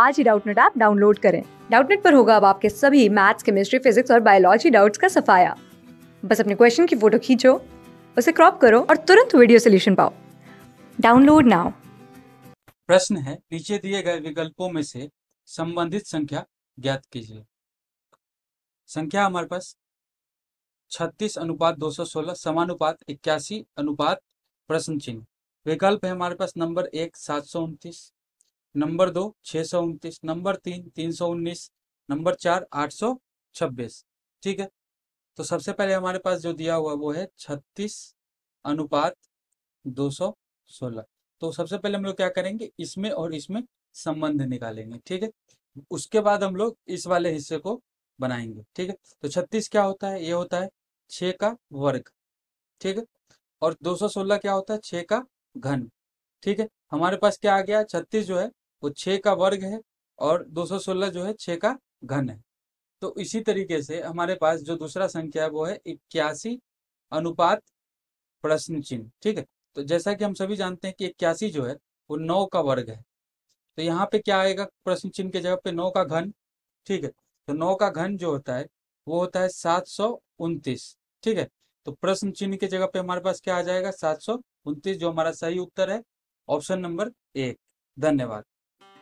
आज ही Doubtnut app download करें डाउटनेट पर होगा अब आपके सभी मैथ्स केमिस्ट्री फिजिक्स और बायोलॉजी डाउट्स का सफाया बस अपने क्वेश्चन की फोटो खींचो उसे क्रॉप करो और तुरंत वीडियो सोल्यूशन पाओ डाउनलोड नाउ प्रश्न है नीचे दिए गए विकल्पों में से संबंधित संख्या ज्ञात कीजिए संख्या हमारे पास 36 अनुपात 216 समानुपात इक्यासी अनुपात प्रश्न चिन्ह विकल्प है हमारे पास नंबर एक सात सौ उनतीस नंबर दो छः सौ उनतीस नंबर तीन तीन सौ उन्नीस नंबर चार आठ सौ छब्बीस ठीक है तो सबसे पहले हमारे पास जो दिया हुआ वो है छत्तीस अनुपात दो सौ सोलह तो सबसे पहले हम लोग क्या करेंगे इसमें और इसमें संबंध निकालेंगे ठीक है उसके बाद हम लोग इस वाले हिस्से को बनाएंगे ठीक है तो छत्तीस क्या होता है ये होता है छ का वर्ग ठीक है और 216 क्या होता है छ का घन ठीक है हमारे पास क्या आ गया छत्तीस जो है वो छः का वर्ग है और 216 जो है छः का घन है तो इसी तरीके से हमारे पास जो दूसरा संख्या है वो है इक्यासी अनुपात प्रश्न चिन्ह ठीक है तो जैसा कि हम सभी जानते हैं कि इक्यासी जो है वो नौ का वर्ग है तो यहाँ पे क्या आएगा प्रश्न चिन्ह के जगह पे नौ का घन ठीक है तो नौ का घन जो होता है वो होता है सात सौ उनतीस ठीक है तो प्रश्न चिन्ह के जगह पे हमारे पास क्या आ जाएगा सात सौ उनतीस जो हमारा सही उत्तर है ऑप्शन नंबर एक धन्यवाद